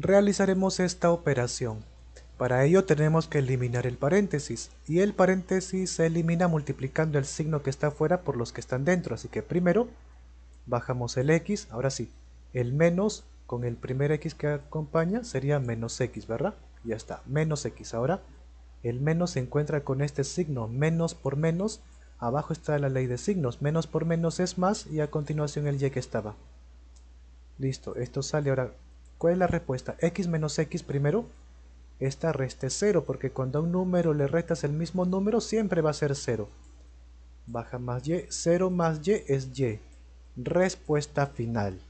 realizaremos esta operación. Para ello tenemos que eliminar el paréntesis, y el paréntesis se elimina multiplicando el signo que está afuera por los que están dentro, así que primero bajamos el x, ahora sí, el menos con el primer x que acompaña sería menos x, ¿verdad? Ya está, menos x. Ahora el menos se encuentra con este signo, menos por menos, abajo está la ley de signos, menos por menos es más y a continuación el y que estaba. Listo, esto sale ahora ¿Cuál es la respuesta? X menos X primero. Esta resta 0, porque cuando a un número le restas el mismo número, siempre va a ser 0. Baja más Y, 0 más Y es Y. Respuesta final.